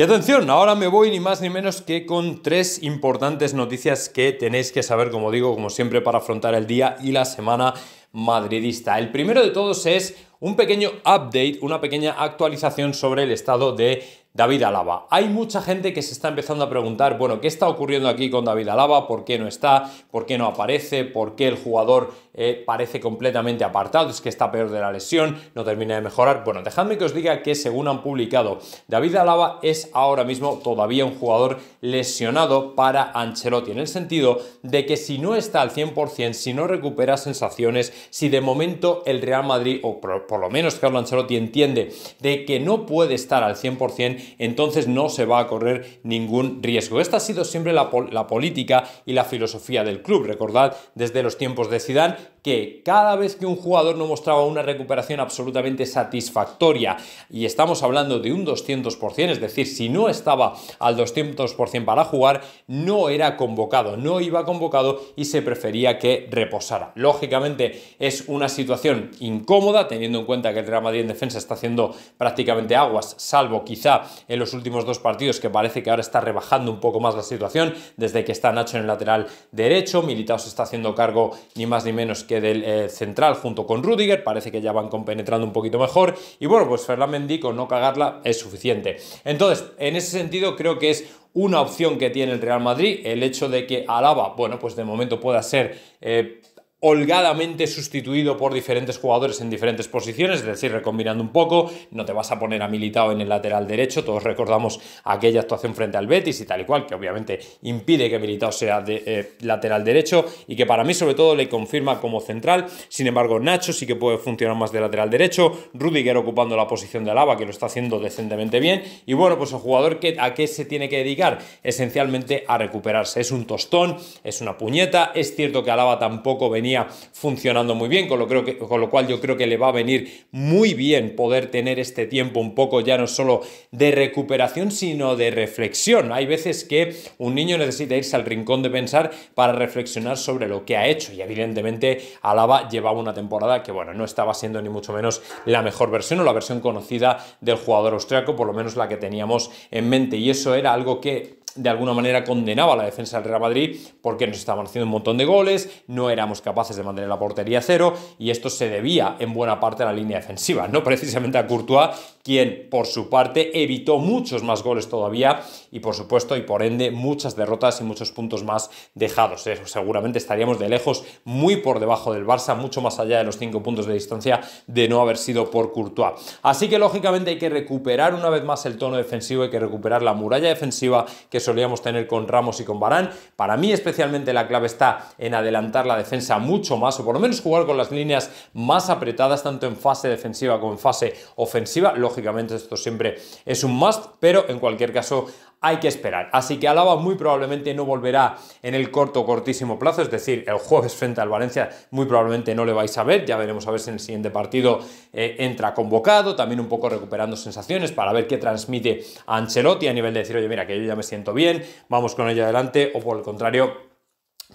Y atención, ahora me voy ni más ni menos que con tres importantes noticias que tenéis que saber, como digo, como siempre, para afrontar el día y la semana madridista. El primero de todos es un pequeño update, una pequeña actualización sobre el estado de David Alaba. Hay mucha gente que se está empezando a preguntar, bueno, ¿qué está ocurriendo aquí con David Alaba? ¿Por qué no está? ¿Por qué no aparece? ¿Por qué el jugador eh, parece completamente apartado? Es que está peor de la lesión, no termina de mejorar. Bueno, dejadme que os diga que según han publicado, David Alaba es ahora mismo todavía un jugador lesionado para Ancelotti, en el sentido de que si no está al 100%, si no recupera sensaciones, si de momento el Real Madrid, o por, lo menos Carlos Ancelotti entiende de que no puede estar al 100%, entonces no se va a correr ningún riesgo. Esta ha sido siempre la, la política y la filosofía del club. Recordad desde los tiempos de Zidane que cada vez que un jugador no mostraba una recuperación absolutamente satisfactoria, y estamos hablando de un 200%, es decir, si no estaba al 200% para jugar, no era convocado, no iba convocado y se prefería que reposara. Lógicamente es una situación incómoda, teniendo en cuenta que el Real Madrid en defensa está haciendo prácticamente aguas, salvo quizá en los últimos dos partidos que parece que ahora está rebajando un poco más la situación, desde que está Nacho en el lateral derecho, Militao se está haciendo cargo ni más ni menos que del eh, central junto con Rudiger, parece que ya van compenetrando un poquito mejor, y bueno, pues Fernández Mendy con no cagarla es suficiente. Entonces, en ese sentido creo que es una opción que tiene el Real Madrid, el hecho de que Alaba, bueno, pues de momento pueda ser... Eh, holgadamente sustituido por diferentes jugadores en diferentes posiciones, es decir, recombinando un poco, no te vas a poner a Militao en el lateral derecho, todos recordamos aquella actuación frente al Betis y tal y cual, que obviamente impide que Militao sea de, eh, lateral derecho y que para mí sobre todo le confirma como central, sin embargo Nacho sí que puede funcionar más de lateral derecho, Rudiger ocupando la posición de Alaba, que lo está haciendo decentemente bien, y bueno, pues el jugador que, a qué se tiene que dedicar, esencialmente a recuperarse, es un tostón, es una puñeta, es cierto que Alaba tampoco venía funcionando muy bien, con lo, creo que, con lo cual yo creo que le va a venir muy bien poder tener este tiempo un poco ya no solo de recuperación, sino de reflexión. Hay veces que un niño necesita irse al rincón de pensar para reflexionar sobre lo que ha hecho y evidentemente Alaba llevaba una temporada que bueno, no estaba siendo ni mucho menos la mejor versión o la versión conocida del jugador austriaco, por lo menos la que teníamos en mente y eso era algo que de alguna manera condenaba la defensa del Real Madrid porque nos estaban haciendo un montón de goles, no éramos capaces de mantener la portería cero y esto se debía en buena parte a la línea defensiva, no precisamente a Courtois, quien por su parte evitó muchos más goles todavía y por supuesto y por ende muchas derrotas y muchos puntos más dejados. ¿eh? Seguramente estaríamos de lejos muy por debajo del Barça, mucho más allá de los cinco puntos de distancia de no haber sido por Courtois. Así que lógicamente hay que recuperar una vez más el tono defensivo, hay que recuperar la muralla defensiva que solíamos tener con Ramos y con Barán. Para mí especialmente la clave está en adelantar la defensa mucho más o por lo menos jugar con las líneas más apretadas tanto en fase defensiva como en fase ofensiva. Lógicamente esto siempre es un must, pero en cualquier caso hay que esperar. Así que Alaba muy probablemente no volverá en el corto cortísimo plazo, es decir, el jueves frente al Valencia muy probablemente no le vais a ver, ya veremos a ver si en el siguiente partido eh, entra convocado, también un poco recuperando sensaciones para ver qué transmite Ancelotti a nivel de decir, oye, mira, que yo ya me siento bien, vamos con ello adelante, o por el contrario,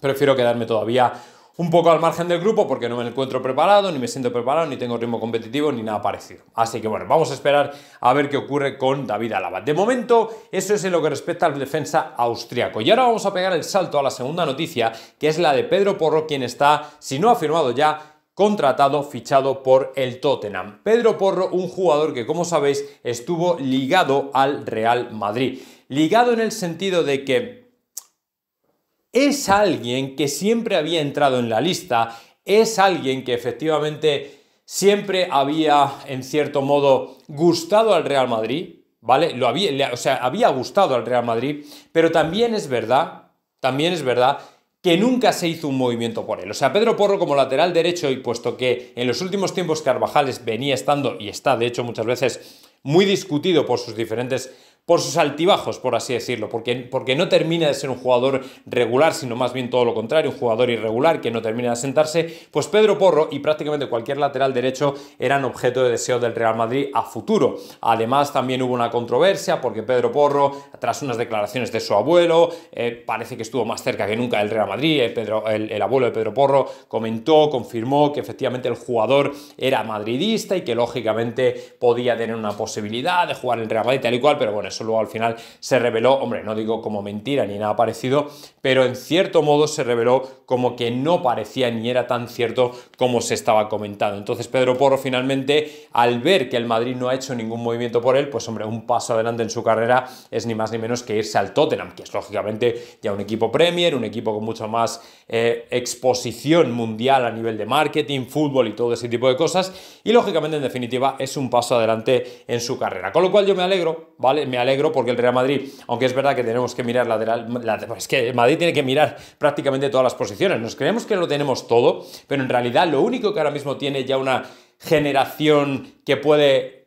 prefiero quedarme todavía un poco al margen del grupo porque no me encuentro preparado, ni me siento preparado, ni tengo ritmo competitivo, ni nada parecido. Así que bueno, vamos a esperar a ver qué ocurre con David Alaba. De momento, eso es en lo que respecta al defensa austriaco. Y ahora vamos a pegar el salto a la segunda noticia, que es la de Pedro Porro, quien está, si no ha firmado ya, contratado, fichado por el Tottenham. Pedro Porro, un jugador que, como sabéis, estuvo ligado al Real Madrid. Ligado en el sentido de que es alguien que siempre había entrado en la lista, es alguien que efectivamente siempre había, en cierto modo, gustado al Real Madrid, ¿vale? Lo había, o sea, había gustado al Real Madrid, pero también es verdad, también es verdad que nunca se hizo un movimiento por él. O sea, Pedro Porro como lateral derecho, y puesto que en los últimos tiempos Carvajales venía estando, y está de hecho muchas veces muy discutido por sus diferentes por sus altibajos, por así decirlo, porque, porque no termina de ser un jugador regular, sino más bien todo lo contrario, un jugador irregular que no termina de sentarse. pues Pedro Porro y prácticamente cualquier lateral derecho eran objeto de deseo del Real Madrid a futuro. Además, también hubo una controversia porque Pedro Porro, tras unas declaraciones de su abuelo, eh, parece que estuvo más cerca que nunca del Real Madrid, eh, el, abuelo de Pedro Porro comentó, confirmó que efectivamente el jugador era madridista y que lógicamente podía tener una posibilidad de jugar en Real Madrid tal y cual, pero bueno, eso luego al final se reveló, hombre, no digo como mentira ni nada parecido, pero en cierto modo se reveló como que no parecía ni era tan cierto como se estaba comentando. Entonces Pedro Porro finalmente, al ver que el Madrid no ha hecho ningún movimiento por él, pues hombre, un paso adelante en su carrera es ni más ni menos que irse al Tottenham, que es lógicamente ya un equipo Premier, un equipo con mucha más eh, exposición mundial a nivel de marketing, fútbol y todo ese tipo de cosas. Y lógicamente, en definitiva, es un paso adelante en su carrera. Con lo cual yo me alegro, ¿vale? Me alegro porque el Real Madrid, aunque es verdad que tenemos que mirar la, es que Madrid tiene que mirar prácticamente todas las posiciones. Nos creemos que lo tenemos todo, pero en realidad lo único que ahora mismo tiene ya una generación que puede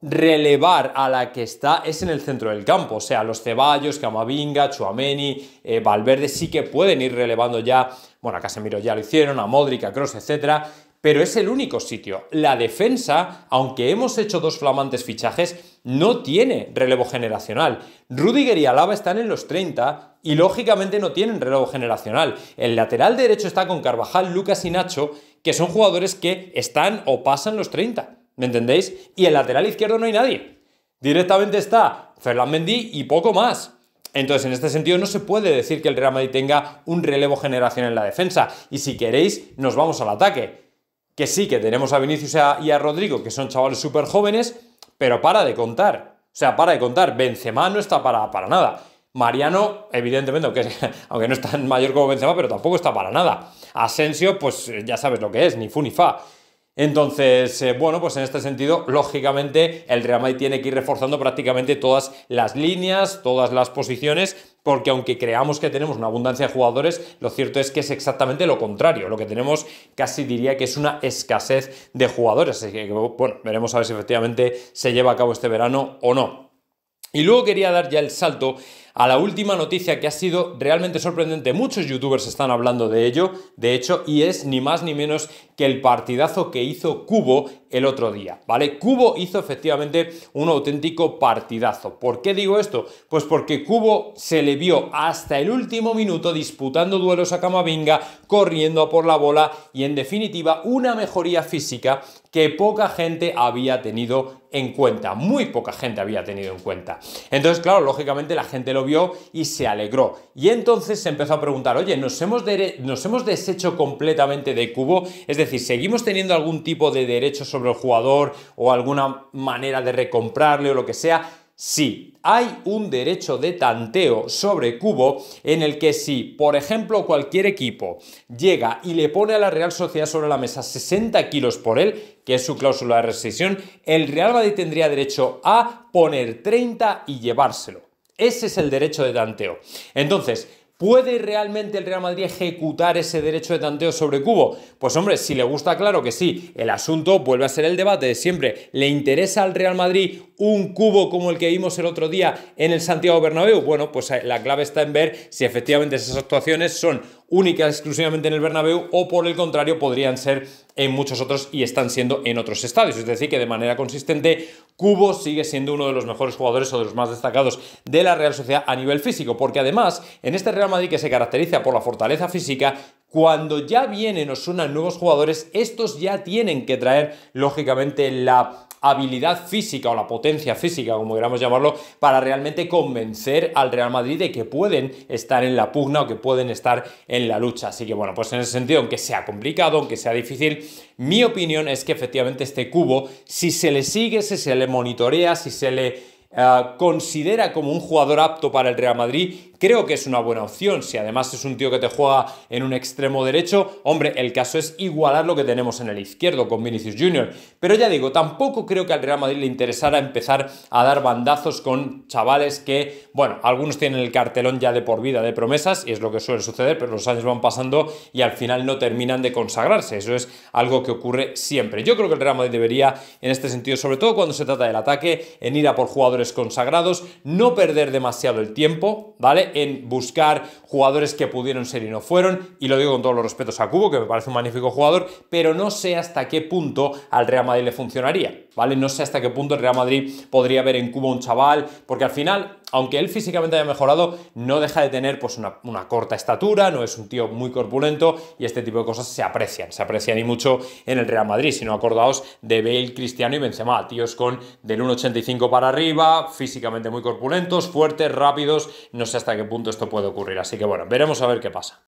relevar a la que está es en el centro del campo. O sea, los Ceballos, Camavinga, Chuameni, eh, Valverde sí que pueden ir relevando ya, bueno, a Casemiro ya lo hicieron, a Modric, a Cross, etcétera, pero es el único sitio. La defensa, aunque hemos hecho dos flamantes fichajes, no tiene relevo generacional. Rudiger y Alaba están en los 30 y lógicamente no tienen relevo generacional. El lateral derecho está con Carvajal, Lucas y Nacho, que son jugadores que están o pasan los 30. ¿Me entendéis? Y el lateral izquierdo no hay nadie. Directamente está Ferland Mendy y poco más. Entonces, en este sentido, no se puede decir que el Real Madrid tenga un relevo generacional en la defensa. Y si queréis, nos vamos al ataque que sí, que tenemos a Vinicius y a, Rodrigo, que son chavales súper jóvenes, pero para de contar. O sea, para de contar. Benzema no está para, para nada. Mariano, evidentemente, aunque, aunque no es tan mayor como Benzema, pero tampoco está para nada. Asensio, pues eh, ya sabes lo que es, ni fu ni fa. Entonces, eh, bueno, pues en este sentido, lógicamente, el Real Madrid tiene que ir reforzando prácticamente todas las líneas, todas las posiciones, porque aunque creamos que tenemos una abundancia de jugadores, lo cierto es que es exactamente lo contrario. Lo que tenemos casi diría que es una escasez de jugadores. Así que, bueno, veremos a ver si efectivamente se lleva a cabo este verano o no. Y luego quería dar ya el salto a la última noticia que ha sido realmente sorprendente. Muchos youtubers están hablando de ello, de hecho, y es ni más ni menos que el partidazo que hizo Cubo el otro día, ¿vale? Cubo hizo efectivamente un auténtico partidazo. ¿Por qué digo esto? Pues porque Cubo se le vio hasta el último minuto disputando duelos a Camavinga, corriendo por la bola y en definitiva una mejoría física que poca gente había tenido en cuenta, muy poca gente había tenido en cuenta. Entonces, claro, lógicamente la gente lo vio y se alegró. Y entonces se empezó a preguntar, oye, ¿nos hemos, ¿nos hemos deshecho completamente de Cubo? Es decir, ¿seguimos teniendo algún tipo de derecho sobre el jugador o alguna manera de recomprarle o lo que sea? Sí, hay un derecho de tanteo sobre Cubo en el que si, por ejemplo, cualquier equipo llega y le pone a la Real Sociedad sobre la mesa 60 kilos por él, que es su cláusula de rescisión, el Real Madrid tendría derecho a poner 30 y llevárselo. Ese es el derecho de tanteo. Entonces, ¿Puede realmente el Real Madrid ejecutar ese derecho de tanteo sobre Cubo? Pues hombre, si le gusta, claro que sí. El asunto vuelve a ser el debate de siempre. ¿Le interesa al Real Madrid un cubo como el que vimos el otro día en el Santiago Bernabéu? Bueno, pues eh, la clave está en ver si efectivamente esas actuaciones son únicas exclusivamente en el Bernabéu o por el contrario podrían ser en muchos otros y están siendo en otros estadios. Es decir, que de manera consistente, Cubo sigue siendo uno de los mejores jugadores o de los más destacados de la Real Sociedad a nivel físico, porque además en este Real Madrid que se caracteriza por la fortaleza física, cuando ya vienen o suenan nuevos jugadores, estos ya tienen que traer, lógicamente, la habilidad física o la potencia física, como queramos llamarlo, para realmente convencer al Real Madrid de que pueden estar en la pugna o que pueden estar en la lucha. Así que bueno, pues en ese sentido, aunque sea complicado, aunque sea difícil, mi opinión es que efectivamente este cubo, si se le sigue, si se le monitorea, si se le ah, considera como un jugador apto para el Real Madrid, creo que es una buena opción. Si además es un tío que te juega en un extremo derecho, hombre, el caso es igualar lo que tenemos en el izquierdo con Vinicius Junior. Pero ya digo, tampoco creo que al Real Madrid le interesara empezar a dar bandazos con chavales que, bueno, algunos tienen el cartelón ya de por vida de promesas y es lo que suele suceder, pero los años van pasando y al final no terminan de consagrarse. Eso es algo que ocurre siempre. Yo creo que el Real Madrid debería, en este sentido, sobre todo cuando se trata del ataque, en ir a por jugadores consagrados, no perder demasiado el tiempo, ¿vale? en buscar jugadores que pudieron ser y no fueron, y lo digo con todos los respetos a Cubo, que me parece un magnífico jugador, pero no sé hasta qué punto al Real Madrid le funcionaría, ¿vale? No sé hasta qué punto el Real Madrid podría ver en Cuba un chaval, porque al final aunque él físicamente haya mejorado, no deja de tener pues una, corta estatura, no es un tío muy corpulento y este tipo de cosas se aprecian, se aprecian y mucho en el Real Madrid, si no acordaos de Bale, Cristiano y Benzema, tíos con del 1,85 para arriba, físicamente muy corpulentos, fuertes, rápidos, no sé hasta qué punto esto puede ocurrir, así que bueno, veremos a ver qué pasa.